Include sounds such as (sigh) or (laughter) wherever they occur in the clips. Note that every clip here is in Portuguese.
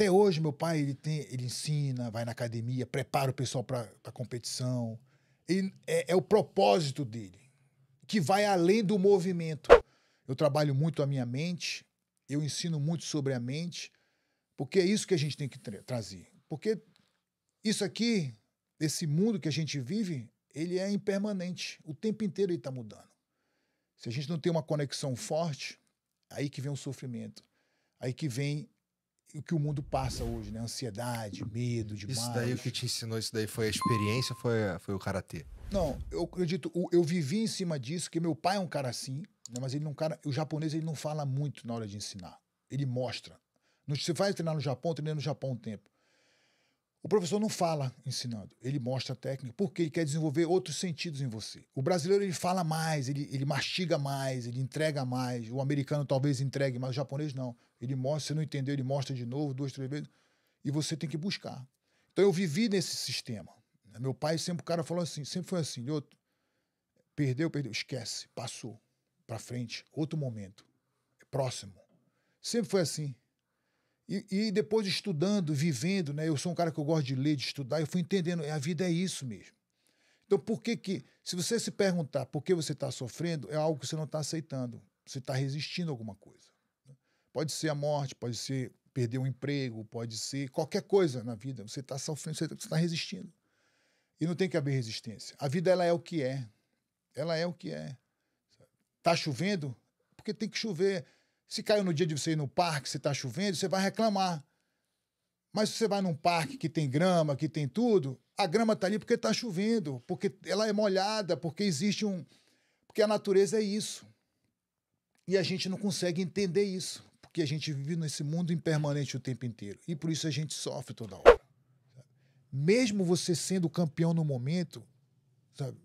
Até hoje, meu pai, ele, tem, ele ensina, vai na academia, prepara o pessoal para a competição. é, é o propósito dele, que vai além do movimento. Eu trabalho muito a minha mente, eu ensino muito sobre a mente, porque é isso que a gente tem que tra trazer. Porque isso aqui, esse mundo que a gente vive, ele é impermanente. O tempo inteiro ele está mudando. Se a gente não tem uma conexão forte, aí que vem o sofrimento. Aí que vem o que o mundo passa hoje, né? Ansiedade, medo demais. Isso daí, o que te ensinou isso daí foi a experiência foi, foi o Karatê? Não, eu acredito, eu vivi em cima disso, que meu pai é um cara assim, né? mas ele não é cara, o japonês ele não fala muito na hora de ensinar, ele mostra. Você vai treinar no Japão, treinando no Japão um tempo. O professor não fala ensinando, ele mostra a técnica, porque ele quer desenvolver outros sentidos em você. O brasileiro ele fala mais, ele, ele mastiga mais, ele entrega mais. O americano talvez entregue mais, o japonês não. Ele mostra, se não entendeu, ele mostra de novo, duas, três vezes, e você tem que buscar. Então eu vivi nesse sistema. Né? Meu pai sempre o cara falou assim, sempre foi assim, outro, perdeu, perdeu, esquece, passou, para frente, outro momento, próximo. Sempre foi assim. E, e, depois estudando, vivendo, né? Eu sou um cara que eu gosto de ler, de estudar, eu fui entendendo, é, a vida é isso mesmo. Então, por que que, se você se perguntar por que você está sofrendo, é algo que você não está aceitando, você está resistindo a alguma coisa. Pode ser a morte, pode ser perder um emprego, pode ser qualquer coisa na vida. Você está sofrendo, você está tá resistindo. E não tem que haver resistência. A vida ela é o que é. Ela é o que é. Está chovendo? Porque tem que chover. Se caiu no dia de você ir no parque, se está chovendo, você vai reclamar. Mas se você vai num parque que tem grama, que tem tudo, a grama está ali porque está chovendo, porque ela é molhada, porque existe um. Porque a natureza é isso. E a gente não consegue entender isso porque a gente vive nesse mundo impermanente o tempo inteiro. E por isso a gente sofre toda hora. Mesmo você sendo campeão no momento, sabe?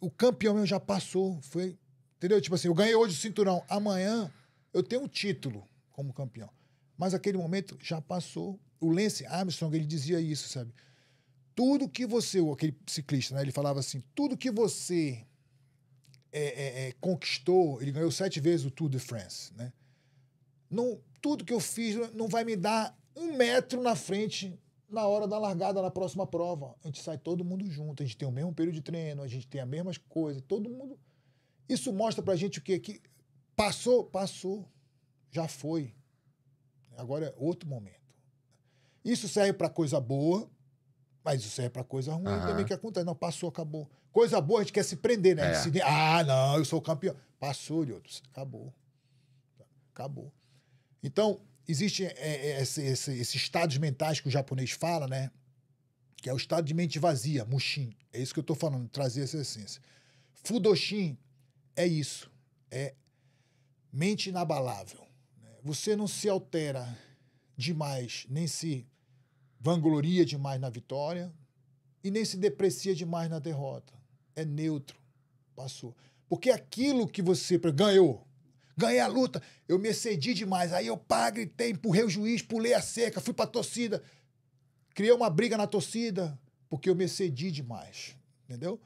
O campeão já passou, foi, entendeu? Tipo assim, eu ganhei hoje o cinturão, amanhã eu tenho um título como campeão. Mas aquele momento já passou. O Lance Armstrong, ele dizia isso, sabe? Tudo que você, aquele ciclista, né? Ele falava assim, tudo que você é, é, é, conquistou, ele ganhou sete vezes o Tour de France, né? Não, tudo que eu fiz não vai me dar um metro na frente na hora da largada, na próxima prova. A gente sai todo mundo junto, a gente tem o mesmo período de treino, a gente tem as mesmas coisas, todo mundo. Isso mostra pra gente o quê? Que passou, passou, já foi. Agora é outro momento. Isso serve para coisa boa, mas isso serve para coisa ruim uhum. também que acontece. Não, passou, acabou. Coisa boa, a gente quer se prender, né? É. Se... Ah, não, eu sou campeão. Passou, Lioto, acabou. Acabou. Então, existe é, é, é, esse, esse, esse estados mentais que o japonês fala, né? Que é o estado de mente vazia, mushin. É isso que eu estou falando, trazer essa essência. Fudoshin é isso. É mente inabalável. Você não se altera demais, nem se vangloria demais na vitória e nem se deprecia demais na derrota. É neutro. Passou. Porque aquilo que você ganhou, ganhei a luta. Eu me excedi demais. Aí eu pá, gritei, empurrei o juiz, pulei a cerca, fui pra torcida. Criei uma briga na torcida, porque eu me excedi demais. Entendeu?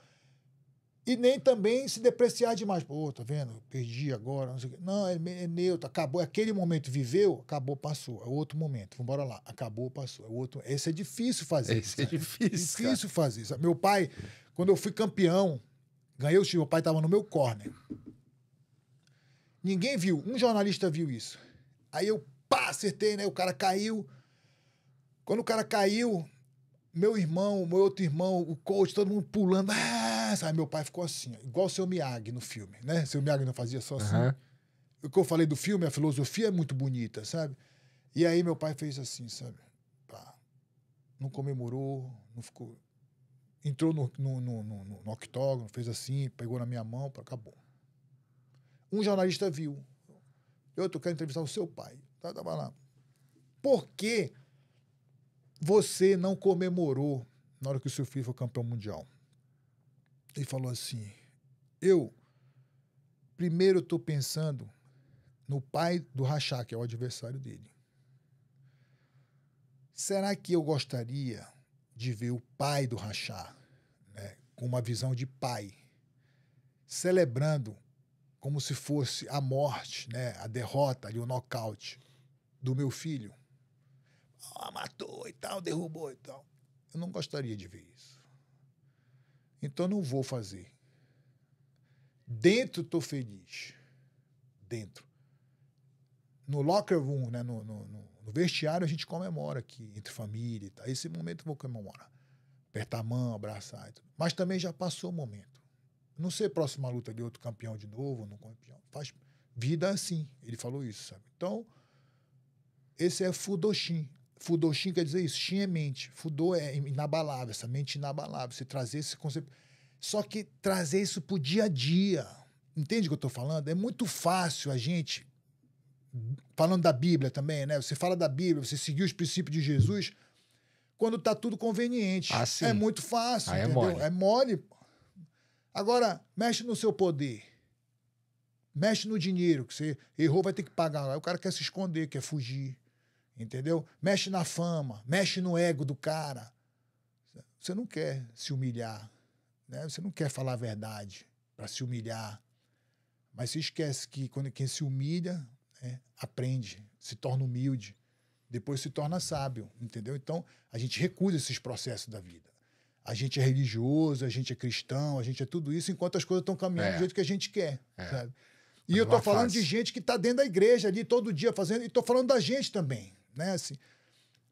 E nem também se depreciar demais. Pô, tá vendo? Perdi agora, não sei o quê. Não, é, é neutro, acabou. Aquele momento viveu, acabou, passou. É outro momento vamos embora lá. Acabou, passou. É outro. Esse é difícil fazer. Esse sabe? é difícil. É difícil fazer. Sabe? Meu pai, quando eu fui campeão, ganhei o time, meu pai tava no meu corner. Ninguém viu, um jornalista viu isso. Aí eu pá, acertei, né? O cara caiu. Quando o cara caiu, meu irmão, meu outro irmão, o coach, todo mundo pulando. Ah, sabe? Meu pai ficou assim, igual o seu Miyagi no filme, né? Seu Miyagi não fazia só assim. Uhum. O que eu falei do filme, a filosofia é muito bonita, sabe? E aí meu pai fez assim, sabe? Pá. Não comemorou, não ficou. Entrou no, no, no, no, no octógono, fez assim, pegou na minha mão, acabou. Um jornalista viu. Eu estou querendo entrevistar o seu pai. Tá, tava tá, lá. Por que você não comemorou na hora que o seu filho foi campeão mundial? Ele falou assim: eu primeiro estou pensando no pai do Rachá, que é o adversário dele. Será que eu gostaria de ver o pai do Rachá, né, com uma visão de pai, celebrando como se fosse a morte, né, a derrota, ali, o nocaute do meu filho. Oh, matou e tal, derrubou e tal. Eu não gostaria de ver isso. Então não vou fazer. Dentro estou feliz. Dentro. No locker room, né, no, no, no vestiário, a gente comemora aqui, entre família e tal. Esse momento eu vou comemorar. Apertar a mão, abraçar e tudo. Mas também já passou o momento não ser próxima luta de outro campeão de novo, não campeão. Faz vida assim. Ele falou isso, sabe? Então, esse é Fudoshin. Fudoshin quer dizer isso. Shin é mente. Fudo é inabalável, essa mente inabalável. Você trazer esse conceito. Só que trazer isso pro dia a dia. Entende o que eu estou falando? É muito fácil a gente. Falando da Bíblia também, né? Você fala da Bíblia, você seguiu os princípios de Jesus quando tá tudo conveniente. Ah, é muito fácil, É mole. É mole Agora, mexe no seu poder. Mexe no dinheiro, que você errou, vai ter que pagar. o cara quer se esconder, quer fugir. Entendeu? Mexe na fama, mexe no ego do cara. Você não quer se humilhar. Né? Você não quer falar a verdade para se humilhar. Mas se esquece que quando quem se humilha, né, aprende, se torna humilde, depois se torna sábio, entendeu? Então, a gente recusa esses processos da vida a gente é religioso, a gente é cristão, a gente é tudo isso, enquanto as coisas estão caminhando é. do jeito que a gente quer, é. sabe? E Mas eu tô é falando de gente que está dentro da igreja ali todo dia fazendo, e tô falando da gente também, né? Assim,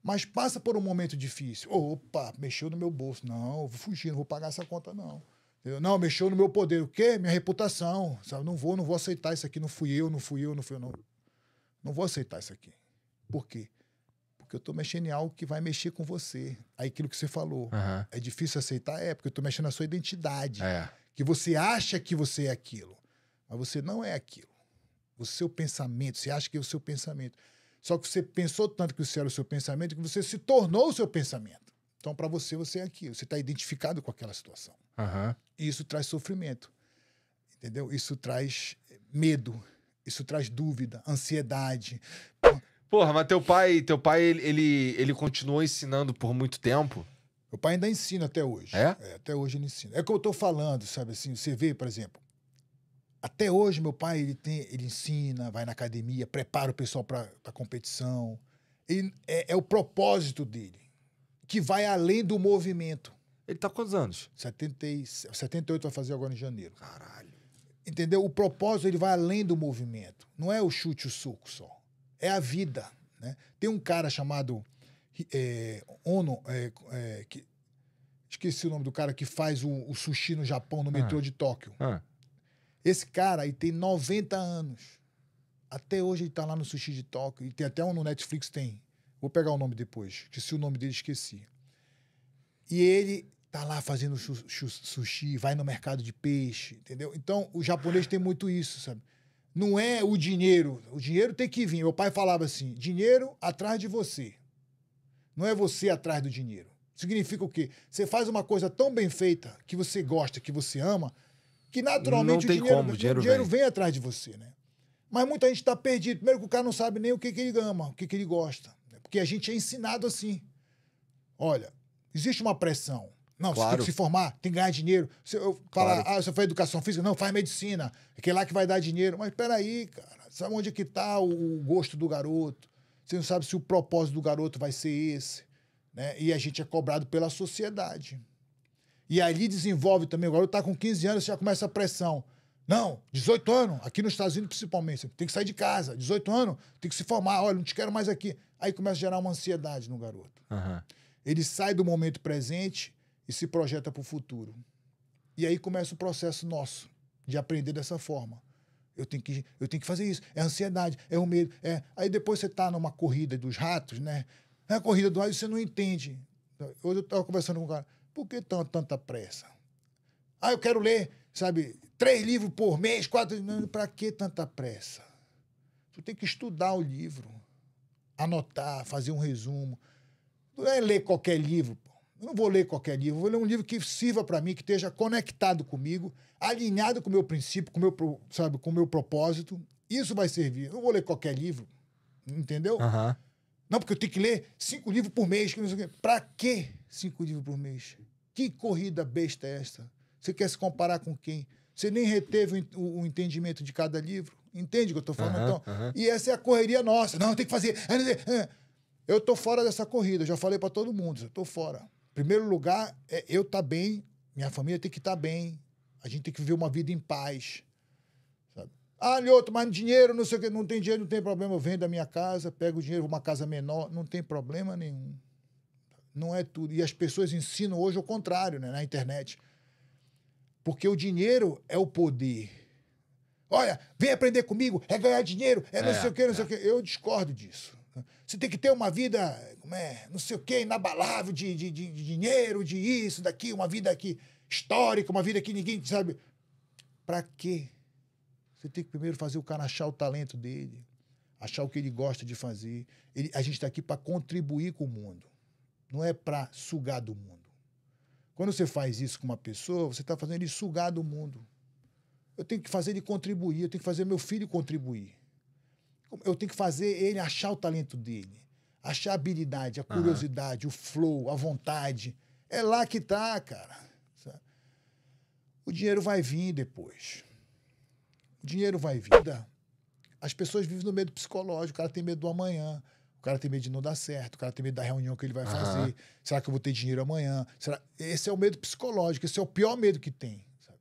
mas passa por um momento difícil. Opa, mexeu no meu bolso. Não, vou fugir, não vou pagar essa conta, não. Entendeu? Não, mexeu no meu poder. O quê? Minha reputação. Sabe? Não vou, não vou aceitar isso aqui. Não fui eu, não fui eu, não fui eu, não. Não vou aceitar isso aqui. Por quê? porque eu estou mexendo em algo que vai mexer com você. Aí aquilo que você falou. Uhum. É difícil aceitar? É, porque eu estou mexendo na sua identidade. É. Que você acha que você é aquilo, mas você não é aquilo. O seu pensamento, você acha que é o seu pensamento. Só que você pensou tanto que você era o seu pensamento que você se tornou o seu pensamento. Então, para você, você é aquilo. Você está identificado com aquela situação. Uhum. E isso traz sofrimento. Entendeu? Isso traz medo. Isso traz dúvida, ansiedade. Então, Porra, mas teu pai, teu pai ele, ele, ele continuou ensinando por muito tempo? Meu pai ainda ensina até hoje. É? é? Até hoje ele ensina. É o que eu tô falando, sabe assim? Você vê, por exemplo, até hoje meu pai ele tem, ele ensina, vai na academia, prepara o pessoal para a competição. é, é, o propósito dele, que vai além do movimento. Ele tá quantos anos? 70, 78 vai fazer agora em janeiro. Caralho. Entendeu? O propósito ele vai além do movimento. Não é o chute o suco só é a vida. Né? Tem um cara chamado é, Ono, é, é, que, esqueci o nome do cara, que faz o, o sushi no Japão, no ah. metrô de Tóquio. Ah. Esse cara aí tem 90 anos. Até hoje ele tá lá no sushi de Tóquio. E tem até um no Netflix, tem. Vou pegar o nome depois. Esqueci o nome dele, esqueci. E ele tá lá fazendo sushi, vai no mercado de peixe, entendeu? Então, o japonês tem muito isso, sabe? não é o dinheiro. O dinheiro tem que vir. Meu pai falava assim: dinheiro atrás de você. Não é você atrás do dinheiro. Significa o quê? Você faz uma coisa tão bem feita, que você gosta, que você ama, que naturalmente o dinheiro, como, o dinheiro, dinheiro vem. vem. atrás de você, né? Mas muita gente está perdido. Primeiro que o cara não sabe nem o que, que ele ama, o que, que ele gosta. Né? Porque a gente é ensinado assim. Olha, existe uma pressão. Não, claro. você tem que se formar, tem que ganhar dinheiro. Você, eu falar, ah, você faz educação física? Não, faz medicina. É aquele é lá que vai dar dinheiro. Mas peraí, cara, sabe onde é que tá o, o gosto do garoto? Você não sabe se o propósito do garoto vai ser esse. Né? E a gente é cobrado pela sociedade. E ali desenvolve também. O garoto tá com 15 anos, já começa a pressão. Não, 18 anos, aqui nos Estados Unidos principalmente, você tem que sair de casa. 18 anos, tem que se formar. Olha, não te quero mais aqui. Aí começa a gerar uma ansiedade no garoto. Uhum. Ele sai do momento presente e se projeta para o futuro. E aí começa o processo nosso de aprender dessa forma. Eu tenho que, eu tenho que fazer isso. É ansiedade, é o medo. É. Aí depois você está numa corrida dos ratos, né? É a corrida do rato você não entende. Hoje eu estava conversando com um cara. Por que tão, tanta pressa? Ah, eu quero ler, sabe, três livros por mês, quatro. Para que tanta pressa? Tu tem que estudar o livro, anotar, fazer um resumo. Não é ler qualquer livro. Eu não vou ler qualquer livro, vou ler um livro que sirva para mim, que esteja conectado comigo, alinhado com o meu princípio, com meu, sabe, com o meu propósito. Isso vai servir. Eu não vou ler qualquer livro, entendeu? Uhum. Não, porque eu tenho que ler cinco livros por mês. Para quê cinco livros por mês? Que corrida besta é essa? Você quer se comparar com quem? Você nem reteve o, entendimento de cada livro. Entende o que eu estou falando? Uhum, então, uhum. E essa é a correria nossa. Não, tem que fazer. Ah, eu estou fora dessa corrida. Já falei para todo mundo. Eu estou fora primeiro lugar é eu estar tá bem, minha família tem que estar tá bem, a gente tem que viver uma vida em paz. Sabe? Ah, Lioto, mas dinheiro, não sei o que, não tem dinheiro, não tem problema. Eu venho da minha casa, pego o dinheiro, uma casa menor, não tem problema nenhum. Não é tudo. E as pessoas ensinam hoje o contrário, né, na internet. Porque o dinheiro é o poder. Olha, vem aprender comigo, é ganhar dinheiro, é não é, sei o que, não é. sei o que. Eu discordo disso. Você tem que ter uma vida, como é, não sei o quê, inabalável de, de, de, de dinheiro, de isso, daqui, uma vida aqui histórica, uma vida que ninguém sabe. Para quê? Você tem que primeiro fazer o cara achar o talento dele, achar o que ele gosta de fazer. Ele, a gente está aqui para contribuir com o mundo, não é para sugar do mundo. Quando você faz isso com uma pessoa, você está fazendo ele sugar do mundo. Eu tenho que fazer ele contribuir, eu tenho que fazer meu filho contribuir. Eu tenho que fazer ele achar o talento dele, achar a habilidade, a curiosidade, uhum. o flow, a vontade. É lá que tá, cara. O dinheiro vai vir depois. O dinheiro vai vir. As pessoas vivem no medo psicológico. O cara tem medo do amanhã. O cara tem medo de não dar certo. O cara tem medo da reunião que ele vai uhum. fazer. Será que eu vou ter dinheiro amanhã? Será... Esse é o medo psicológico. Esse é o pior medo que tem. Sabe?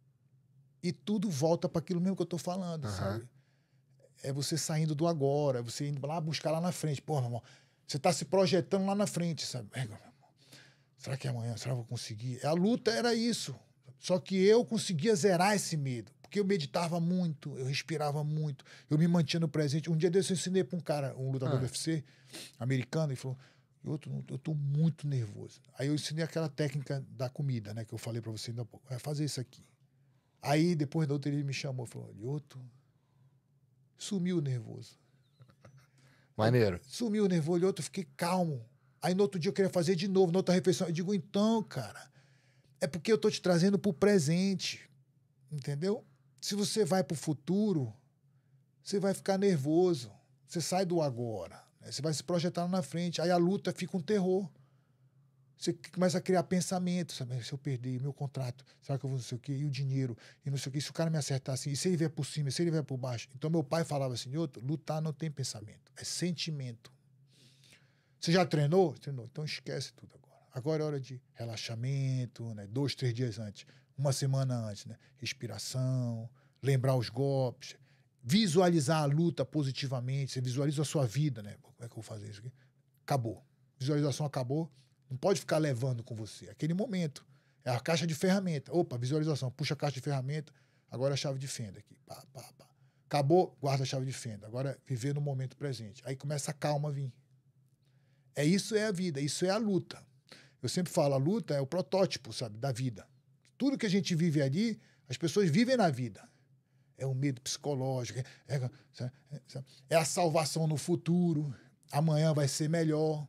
E tudo volta para aquilo mesmo que eu estou falando, uhum. sabe? é você saindo do agora, é você indo lá buscar lá na frente. Pô, meu irmão, você está se projetando lá na frente, sabe? É, meu irmão, será que é amanhã? Será que eu vou conseguir? A luta era isso. Só que eu conseguia zerar esse medo. Porque eu meditava muito, eu respirava muito, eu me mantinha no presente. Um dia desse eu ensinei para um cara, um lutador ah. do UFC americano, e falou: eu tô, eu tô muito nervoso. Aí eu ensinei aquela técnica da comida, né, que eu falei para você ainda há pouco. Vai fazer isso aqui. Aí depois da outra ele me chamou, falou: Lioto, Sumiu o nervoso. Maneiro. Sumiu o nervoso, outro fiquei calmo. Aí no outro dia eu queria fazer de novo, na outra refeição. Eu digo, então, cara, é porque eu tô te trazendo pro presente. Entendeu? Se você vai pro futuro, você vai ficar nervoso. Você sai do agora. Né? Você vai se projetar na frente. Aí a luta fica um terror. Você começa a criar pensamento, sabe? Se eu perder meu contrato, será que eu vou não sei o quê? E o dinheiro, e não sei o quê. Se o cara me acertar assim, e se ele vier por cima, e se ele vier por baixo. Então meu pai falava assim, outro, lutar não tem pensamento, é sentimento. Você já treinou? Treinou. Então esquece tudo agora. Agora é hora de relaxamento, né? Dois, três dias antes, uma semana antes, né? Respiração, lembrar os golpes, visualizar a luta positivamente. Você visualiza a sua vida, né? Como é que eu vou fazer isso aqui? Acabou. Visualização acabou, não pode ficar levando com você. Aquele momento. É a caixa de ferramenta. Opa, visualização. Puxa a caixa de ferramenta. Agora é a chave de fenda aqui. Pá, pá, pá. Acabou, guarda a chave de fenda. Agora viver no momento presente. Aí começa a calma a vir. É isso é a vida, isso é a luta. Eu sempre falo, a luta é o protótipo, sabe, da vida. Tudo que a gente vive ali, as pessoas vivem na vida. É o medo psicológico, é, é, é a salvação no futuro. Amanhã vai ser melhor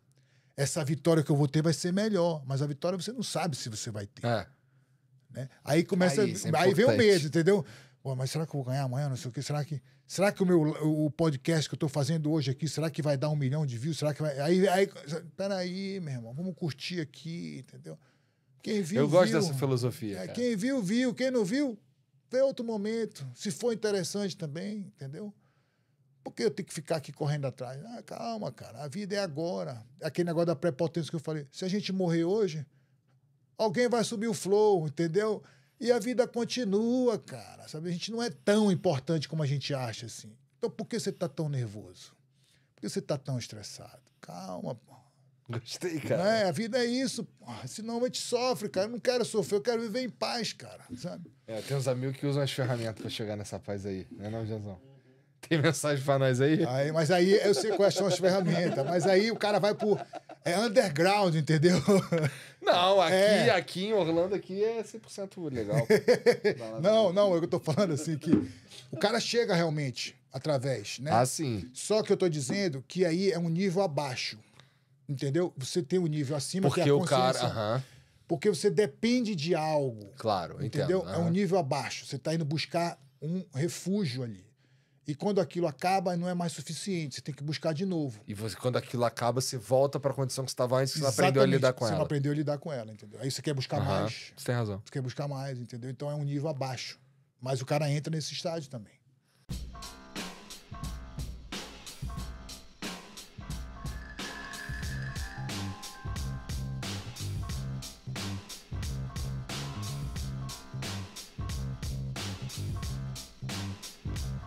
essa vitória que eu vou ter vai ser melhor, mas a vitória você não sabe se você vai ter. É. Né? Aí começa, aí, é aí vem o medo, entendeu? Pô, mas será que eu vou ganhar amanhã? Não sei o quê. Será que, será que o meu o podcast que eu estou fazendo hoje aqui, será que vai dar um milhão de views? Será que vai. Aí, aí, peraí, meu irmão, vamos curtir aqui, entendeu? Quem viu, Eu gosto viu. dessa filosofia. É, quem viu, viu. Quem não viu, vê outro momento. Se for interessante também, entendeu? por que eu tenho que ficar aqui correndo atrás? Ah, calma, cara, a vida é agora. Aquele negócio da prepotência que eu falei. Se a gente morrer hoje, alguém vai subir o flow, entendeu? E a vida continua, cara. Sabe? A gente não é tão importante como a gente acha, assim. Então por que você está tão nervoso? Por que você está tão estressado? Calma, pô. Gostei, né? cara. Não é, a vida é isso. Senão a gente sofre, cara. Eu não quero sofrer, eu quero viver em paz, cara. Sabe? É, tem uns amigos que usam as ferramentas para chegar nessa paz aí, né, não, Janzão? (laughs) Tem mensagem pra nós aí? aí mas aí eu sei quais são as ferramentas. Mas aí o cara vai por. É underground, entendeu? (laughs) Não, aqui, é. aqui em Orlando aqui é 100% legal. (laughs) não, não, eu tô falando assim que o cara chega realmente através, né? Ah, sim. Só que eu tô dizendo que aí é um nível abaixo. Entendeu? Você tem um nível acima Porque que é a consciência. o cara, uh -huh. Porque você depende de algo. Claro, entendeu? Entendo, uh -huh. É um nível abaixo. Você tá indo buscar um refúgio ali. E quando aquilo acaba, não é mais suficiente, você tem que buscar de novo. E você, quando aquilo acaba, você volta para a condição que você estava antes, você não aprendeu a lidar com você ela. Você não aprendeu a lidar com ela, entendeu? Aí você quer buscar uhum, mais. Você tem razão. Você quer buscar mais, entendeu? Então é um nível abaixo. Mas o cara entra nesse estágio também.